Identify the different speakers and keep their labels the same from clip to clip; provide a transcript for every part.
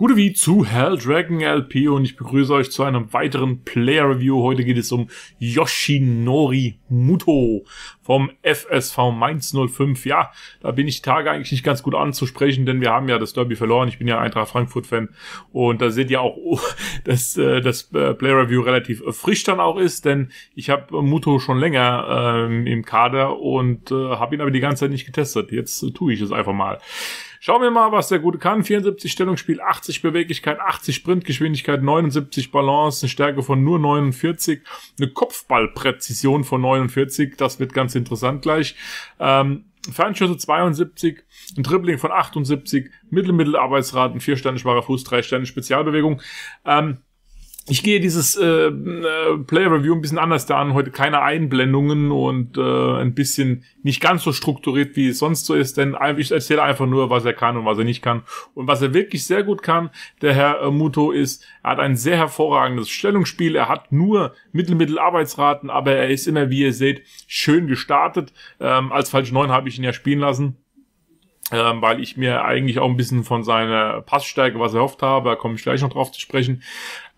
Speaker 1: Gute wie zu Hell Dragon LP und ich begrüße euch zu einem weiteren Player Review. Heute geht es um Yoshinori Muto vom FSV Mainz 05. Ja, da bin ich Tage eigentlich nicht ganz gut anzusprechen, denn wir haben ja das Derby verloren. Ich bin ja Eintracht Frankfurt Fan und da seht ihr auch, dass äh, das äh, Player Review relativ frisch dann auch ist, denn ich habe Muto schon länger ähm, im Kader und äh, habe ihn aber die ganze Zeit nicht getestet. Jetzt äh, tue ich es einfach mal. Schauen wir mal, was der Gute kann. 74 Stellungsspiel, 80 Beweglichkeit, 80 Sprintgeschwindigkeit, 79 Balance, eine Stärke von nur 49, eine Kopfballpräzision von 49. Das wird ganz interessant gleich. Ähm, Fernschüsse 72, ein Dribbling von 78, Mittelmittelarbeitsraten, vier Sterne schwacher Fuß, drei Sterne Spezialbewegung. Ähm, ich gehe dieses äh, äh, Player Review ein bisschen anders da an. Heute keine Einblendungen und äh, ein bisschen nicht ganz so strukturiert, wie es sonst so ist. Denn ich erzähle einfach nur, was er kann und was er nicht kann. Und was er wirklich sehr gut kann, der Herr äh, Muto, ist, er hat ein sehr hervorragendes Stellungsspiel. Er hat nur Mittelmittel-Arbeitsraten, aber er ist immer, wie ihr seht, schön gestartet. Ähm, als falsch neun habe ich ihn ja spielen lassen ähm, weil ich mir eigentlich auch ein bisschen von seiner Passstärke was erhofft habe, da komme ich gleich noch drauf zu sprechen.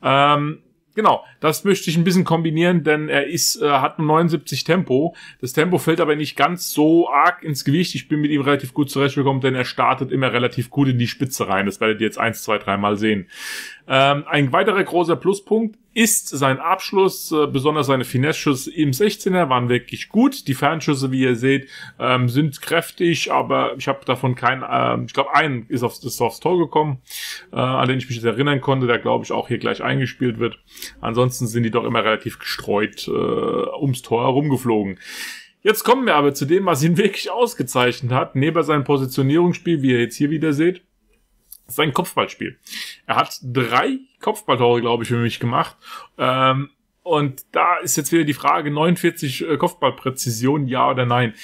Speaker 1: Ähm, genau, das möchte ich ein bisschen kombinieren, denn er ist, äh, hat nur 79 Tempo. Das Tempo fällt aber nicht ganz so arg ins Gewicht. Ich bin mit ihm relativ gut zurechtgekommen, denn er startet immer relativ gut in die Spitze rein. Das werdet ihr jetzt eins, zwei, dreimal sehen. Ähm, ein weiterer großer Pluspunkt ist sein Abschluss, äh, besonders seine Finesse-Schüsse im 16er waren wirklich gut. Die Fernschüsse, wie ihr seht, ähm, sind kräftig, aber ich habe davon keinen, äh, ich glaube, einen ist aufs, ist aufs Tor gekommen, äh, an den ich mich jetzt erinnern konnte, der glaube ich auch hier gleich eingespielt wird. Ansonsten sind die doch immer relativ gestreut äh, ums Tor herumgeflogen. Jetzt kommen wir aber zu dem, was ihn wirklich ausgezeichnet hat, neben seinem Positionierungsspiel, wie ihr jetzt hier wieder seht, sein Kopfballspiel. Er hat drei Kopfballtore, glaube ich, für mich gemacht. Ähm, und da ist jetzt wieder die Frage, 49 äh, Kopfballpräzision, ja oder nein.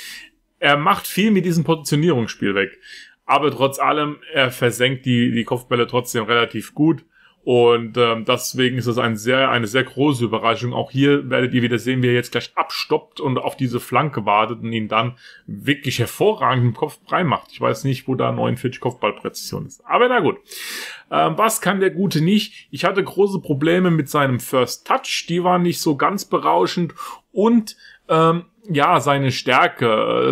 Speaker 1: Er macht viel mit diesem Positionierungsspiel weg. Aber trotz allem, er versenkt die, die Kopfbälle trotzdem relativ gut. Und ähm, deswegen ist es ein sehr, eine sehr große Überraschung. Auch hier werdet ihr wieder sehen, wie er jetzt gleich abstoppt und auf diese Flanke wartet und ihn dann wirklich hervorragend im Kopf frei macht. Ich weiß nicht, wo da 49 Kopfballpräzision ist. Aber na gut. Ähm, was kann der Gute nicht? Ich hatte große Probleme mit seinem First Touch. Die waren nicht so ganz berauschend. Und ähm, ja, seine Stärke.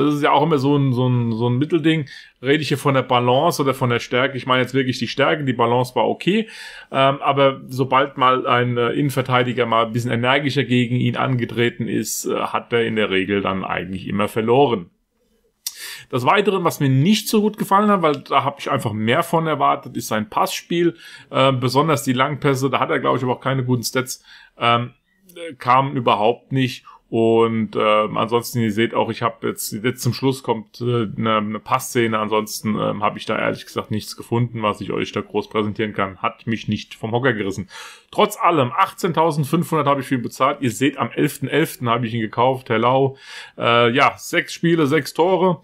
Speaker 1: Das ist ja auch immer so ein, so ein, so ein Mittelding. Rede ich hier von der Balance oder von der Stärke? Ich meine jetzt wirklich die Stärke. Die Balance war okay. Ähm, aber sobald mal ein äh, Innenverteidiger mal ein bisschen energischer gegen ihn angetreten ist, äh, hat er in der Regel dann eigentlich immer verloren. Das Weitere, was mir nicht so gut gefallen hat, weil da habe ich einfach mehr von erwartet, ist sein Passspiel. Ähm, besonders die Langpässe, da hat er, glaube ich, aber auch keine guten Stats, ähm, äh, kamen überhaupt nicht. Und äh, ansonsten, ihr seht auch, ich habe jetzt, jetzt zum Schluss kommt äh, ne eine Passszene, ansonsten ähm, habe ich da ehrlich gesagt nichts gefunden, was ich euch da groß präsentieren kann. Hat mich nicht vom Hocker gerissen. Trotz allem, 18.500 habe ich für ihn bezahlt. Ihr seht, am 11.11. .11. habe ich ihn gekauft, hello. Äh, ja, sechs Spiele, sechs Tore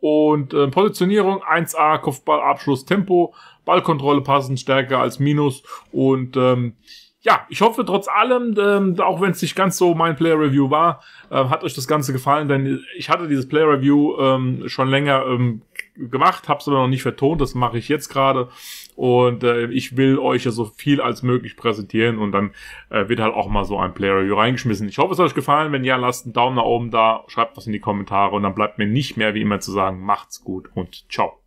Speaker 1: und äh, Positionierung 1A, Kopfballabschluss, Tempo, Ballkontrolle passend, stärker als Minus und ähm, ja, ich hoffe trotz allem, ähm, auch wenn es nicht ganz so mein Player Review war, äh, hat euch das Ganze gefallen, denn ich hatte dieses Player Review ähm, schon länger ähm, gemacht, habe es aber noch nicht vertont, das mache ich jetzt gerade und äh, ich will euch ja so viel als möglich präsentieren und dann äh, wird halt auch mal so ein Player Review reingeschmissen. Ich hoffe, es hat euch gefallen, wenn ja, lasst einen Daumen nach oben da, schreibt was in die Kommentare und dann bleibt mir nicht mehr wie immer zu sagen, macht's gut und ciao.